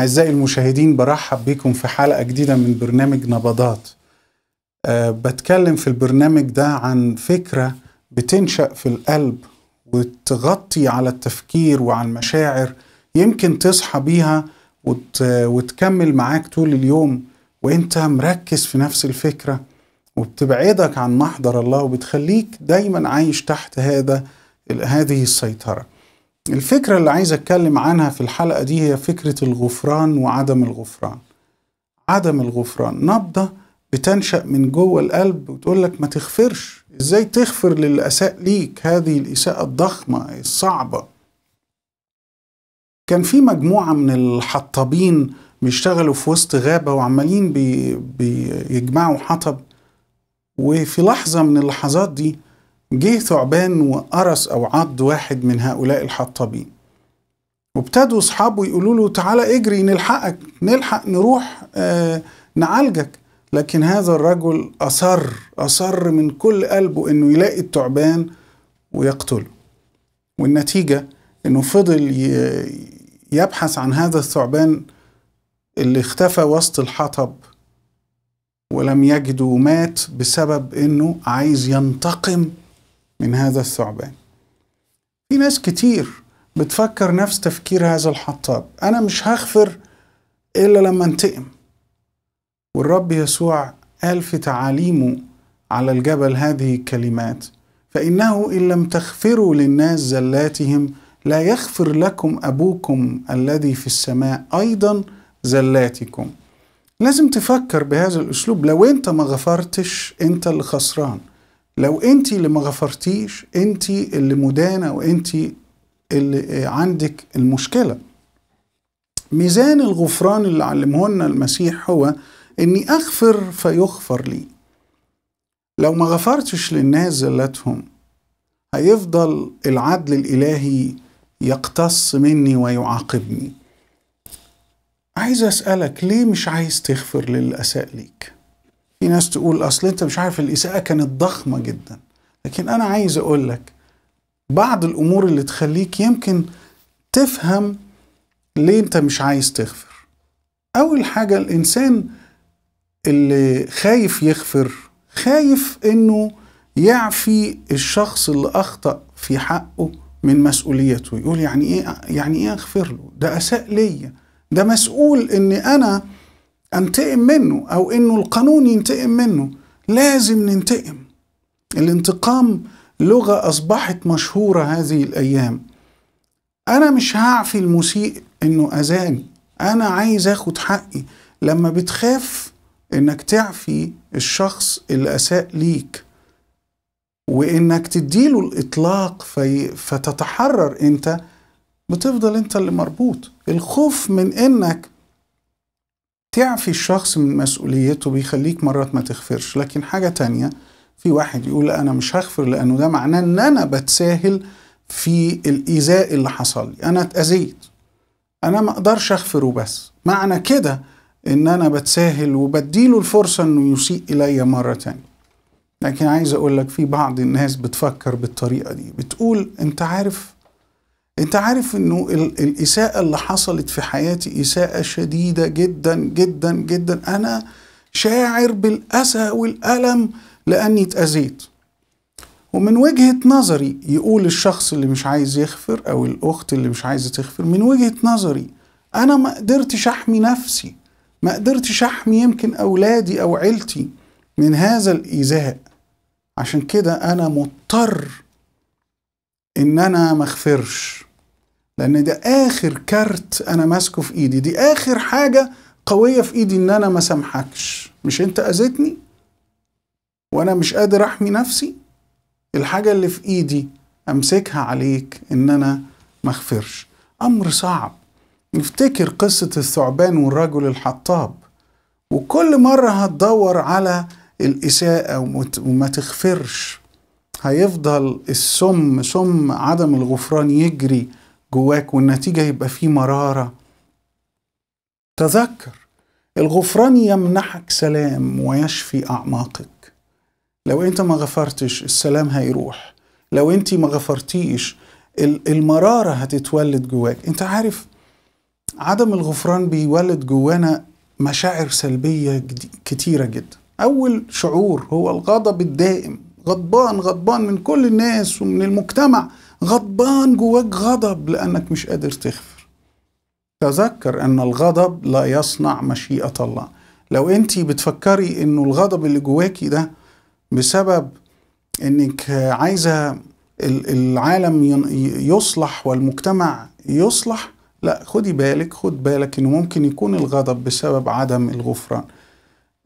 أعزائي المشاهدين برحب بكم في حلقة جديدة من برنامج نبضات أه بتكلم في البرنامج ده عن فكرة بتنشأ في القلب وتغطي على التفكير وعلى المشاعر يمكن تصحى بيها وت... وتكمل معاك طول اليوم وانت مركز في نفس الفكرة وبتبعدك عن محضر الله وبتخليك دايما عايش تحت هذا هذه السيطرة الفكرة اللي عايز أتكلم عنها في الحلقة دي هي فكرة الغفران وعدم الغفران عدم الغفران نبضة بتنشأ من جوه القلب وتقول لك ما تغفرش إزاي تغفر للي أساء ليك هذه الإساءة الضخمة الصعبة كان في مجموعة من الحطابين بيشتغلوا في وسط غابة وعمالين بيجمعوا حطب وفي لحظة من اللحظات دي جه ثعبان وقرص أو عض واحد من هؤلاء الحطابين وابتدوا أصحابه يقولوا له تعالى اجري نلحقك نلحق نروح آه نعالجك لكن هذا الرجل أصر أصر من كل قلبه إنه يلاقي التعبان ويقتله والنتيجة إنه فضل يبحث عن هذا الثعبان اللي اختفى وسط الحطب ولم يجده ومات بسبب إنه عايز ينتقم من هذا الثعبان في ناس كتير بتفكر نفس تفكير هذا الحطاب أنا مش هغفر إلا لما انتقم والرب يسوع قال في تعاليمه على الجبل هذه الكلمات فإنه إن لم تغفروا للناس زلاتهم لا يغفر لكم أبوكم الذي في السماء أيضا زلاتكم لازم تفكر بهذا الأسلوب لو أنت ما غفرتش أنت اللي خسران لو انت اللي ما غفرتيش انت اللي مدانه وانت اللي عندك المشكله ميزان الغفران اللي علمهولنا المسيح هو اني اغفر فيغفر لي لو ما غفرتش للناس زلتهم هيفضل العدل الالهي يقتص مني ويعاقبني عايز اسالك ليه مش عايز تغفر للي اساء ليك في ناس تقول اصل انت مش عارف الاساءه كانت ضخمه جدا لكن انا عايز اقول لك بعض الامور اللي تخليك يمكن تفهم ليه انت مش عايز تغفر اول حاجه الانسان اللي خايف يغفر خايف انه يعفي الشخص اللي اخطا في حقه من مسؤوليته يقول يعني ايه يعني ايه اغفر له ده اساء ليا ده مسؤول ان انا انتقم منه او انه القانون ينتقم منه لازم ننتقم الانتقام لغة أصبحت مشهورة هذه الأيام أنا مش هعفي المسيء إنه أذاني أنا عايز أخد حقي لما بتخاف إنك تعفي الشخص اللي أساء ليك وإنك تديله الإطلاق في فتتحرر أنت بتفضل أنت اللي مربوط الخوف من إنك تعفي الشخص من مسؤوليته بيخليك مرات ما تغفرش لكن حاجة تانية في واحد يقول أنا مش هغفر لأنه ده معناه إن أنا بتساهل في الإيذاء اللي حصل لي أنا اتأذيت أنا ما أقدرش أغفر وبس معنى كده إن أنا بتساهل وبديله الفرصة إنه يسيء إلي مرة تانية لكن عايز أقول لك في بعض الناس بتفكر بالطريقة دي بتقول أنت عارف انت عارف انه الاساءة اللي حصلت في حياتي اساءة شديدة جدا جدا جدا انا شاعر بالاسى والالم لاني اتاذيت ومن وجهة نظري يقول الشخص اللي مش عايز يغفر او الاخت اللي مش عايزة تغفر من وجهة نظري انا ما قدرتش احمي نفسي ما قدرتش احمي يمكن اولادي او عيلتي من هذا الايذاء عشان كده انا مضطر ان انا مغفرش لان ده اخر كارت انا ماسكه في ايدي دي اخر حاجه قويه في ايدي ان انا ما سامحكش مش انت اذيتني وانا مش قادر احمي نفسي الحاجه اللي في ايدي امسكها عليك ان انا ما اغفرش امر صعب نفتكر قصه الثعبان والرجل الحطاب وكل مره هتدور على الاساءه وما تغفرش هيفضل السم سم عدم الغفران يجري جواك والنتيجة يبقى فيه مرارة تذكر الغفران يمنحك سلام ويشفي أعماقك لو أنت ما غفرتش السلام هيروح لو أنت ما غفرتيش المرارة هتتولد جواك أنت عارف عدم الغفران بيولد جوانا مشاعر سلبية كتيرة جدا أول شعور هو الغضب الدائم غضبان غضبان من كل الناس ومن المجتمع غضبان جواك غضب لأنك مش قادر تغفر تذكر أن الغضب لا يصنع مشيئة الله لو أنت بتفكري أنه الغضب اللي جواكي ده بسبب أنك عايزة العالم يصلح والمجتمع يصلح لا خدي بالك خد بالك انه ممكن يكون الغضب بسبب عدم الغفران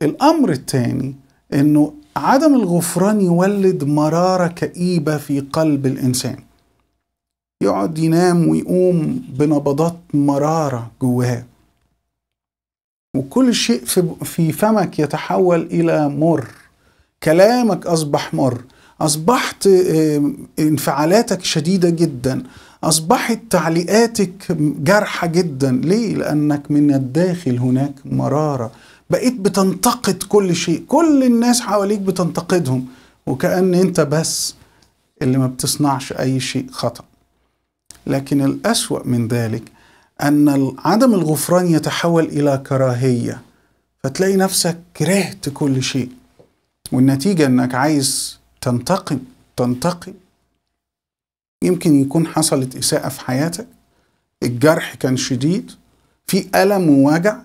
الامر الثاني انه عدم الغفران يولد مراره كئيبه في قلب الانسان يقعد ينام ويقوم بنبضات مرارة جواه وكل شيء في فمك يتحول إلى مر كلامك أصبح مر أصبحت آه، انفعالاتك شديدة جدا أصبحت تعليقاتك جارحة جدا ليه؟ لأنك من الداخل هناك مرارة بقيت بتنتقد كل شيء كل الناس حواليك بتنتقدهم وكأن أنت بس اللي ما بتصنعش أي شيء خطأ لكن الأسوأ من ذلك أن عدم الغفران يتحول إلى كراهية فتلاقي نفسك كرهت كل شيء والنتيجة أنك عايز تنتقم تنتقم يمكن يكون حصلت إساءة في حياتك الجرح كان شديد في ألم ووجع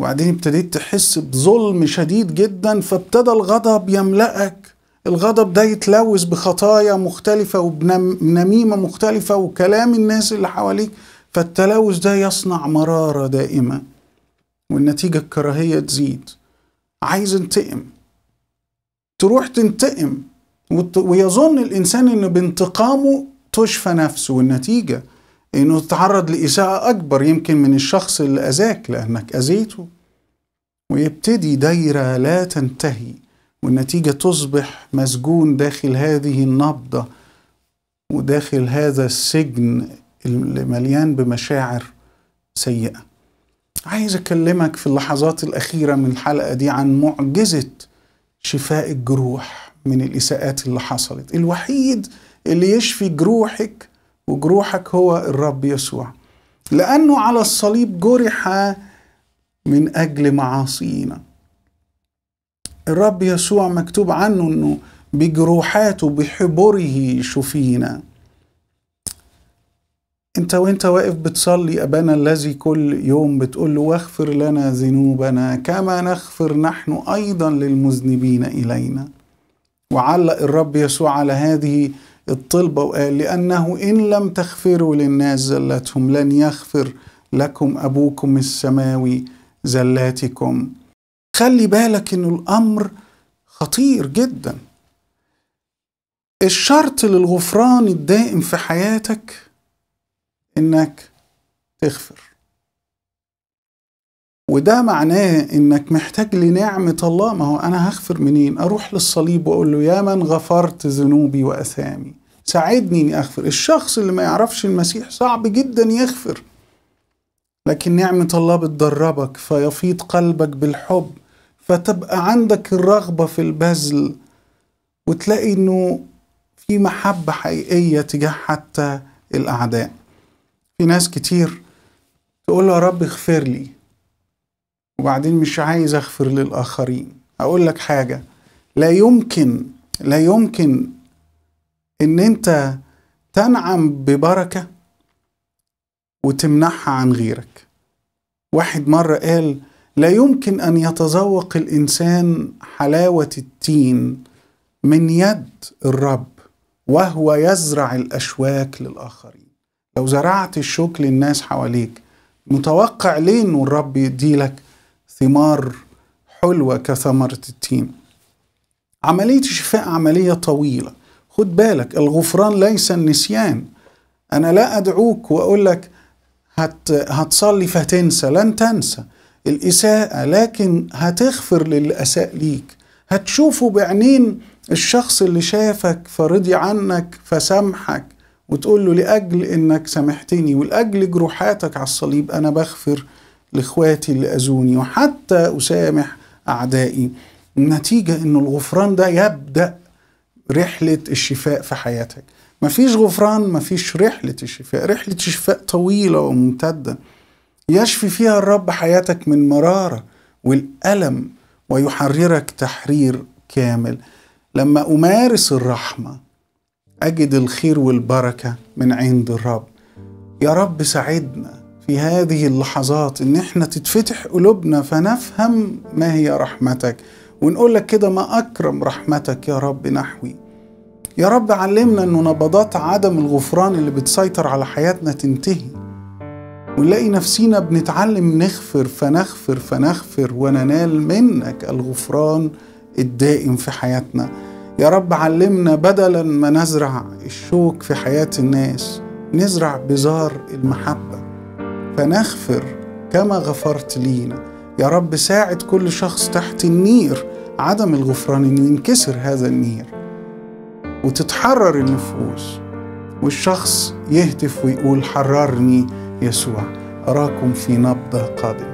وبعدين ابتديت تحس بظلم شديد جدا فابتدى الغضب يملأك الغضب ده يتلوث بخطايا مختلفة وبنميمة مختلفة وكلام الناس اللي حواليك فالتلوث ده يصنع مرارة دائمة والنتيجة الكراهية تزيد عايز انتقم تروح تنتقم ويظن الإنسان إن بانتقامه تشفى نفسه والنتيجة إنه تتعرض لإساءة أكبر يمكن من الشخص اللي أذاك لأنك أذيته ويبتدي دايرة لا تنتهي والنتيجة تصبح مسجون داخل هذه النبضة وداخل هذا السجن اللي مليان بمشاعر سيئة عايز أكلمك في اللحظات الأخيرة من الحلقة دي عن معجزة شفاء الجروح من الإساءات اللي حصلت الوحيد اللي يشفي جروحك وجروحك هو الرب يسوع لأنه على الصليب جرح من أجل معاصينا الرب يسوع مكتوب عنه انه بجروحاته بحبره شفينا انت وانت واقف بتصلي ابانا الذي كل يوم بتقول له واغفر لنا ذنوبنا كما نغفر نحن ايضا للمذنبين الينا وعلق الرب يسوع على هذه الطلبة وقال لأنه إن لم تغفروا للناس زلتهم لن يغفر لكم أبوكم السماوي زلاتكم خلي بالك إن الأمر خطير جدا الشرط للغفران الدائم في حياتك إنك تغفر وده معناه إنك محتاج لنعمة الله ما هو أنا هغفر منين أروح للصليب وأقول له يا من غفرت ذنوبي وأثامي ساعدني إني أغفر الشخص اللي ما يعرفش المسيح صعب جدا يغفر لكن نعمة الله بتدربك فيفيض قلبك بالحب فتبقى عندك الرغبة في البذل وتلاقي انه في محبة حقيقية تجاه حتى الأعداء في ناس كتير تقول يا رب اغفر لي وبعدين مش عايز اغفر للآخرين أقول لك حاجة لا يمكن لا يمكن ان انت تنعم ببركة وتمنحها عن غيرك واحد مرة قال لا يمكن ان يتذوق الانسان حلاوه التين من يد الرب وهو يزرع الاشواك للاخرين لو زرعت الشوك للناس حواليك متوقع ليه انه الرب يديلك ثمار حلوه كثمره التين عمليه الشفاء عمليه طويله خد بالك الغفران ليس النسيان انا لا ادعوك واقول لك هت هتصلي فتنسى لن تنسى الإساءة لكن هتغفر للي أساء ليك هتشوفه بعينين الشخص اللي شافك فرضي عنك فسامحك وتقول له لأجل إنك سامحتني ولأجل جروحاتك على الصليب أنا بغفر لإخواتي اللي أذوني وحتى أسامح أعدائي النتيجة إن الغفران ده يبدأ رحلة الشفاء في حياتك مفيش غفران مفيش رحلة الشفاء رحلة الشفاء طويلة وممتدة يشفي فيها الرب حياتك من مرارة والألم ويحررك تحرير كامل لما أمارس الرحمة أجد الخير والبركة من عند الرب يا رب ساعدنا في هذه اللحظات إن إحنا تتفتح قلوبنا فنفهم ما هي رحمتك ونقول لك كده ما أكرم رحمتك يا رب نحوي يا رب علمنا إن نبضات عدم الغفران اللي بتسيطر على حياتنا تنتهي ونلاقي نفسينا بنتعلم نغفر فنغفر فنغفر وننال منك الغفران الدائم في حياتنا يا رب علمنا بدلا ما نزرع الشوك في حياة الناس نزرع بزار المحبة فنغفر كما غفرت لينا يا رب ساعد كل شخص تحت النير عدم الغفران انه ينكسر هذا النير وتتحرر النفوس والشخص يهتف ويقول حررني يسوع أراكم في نبضة قادمة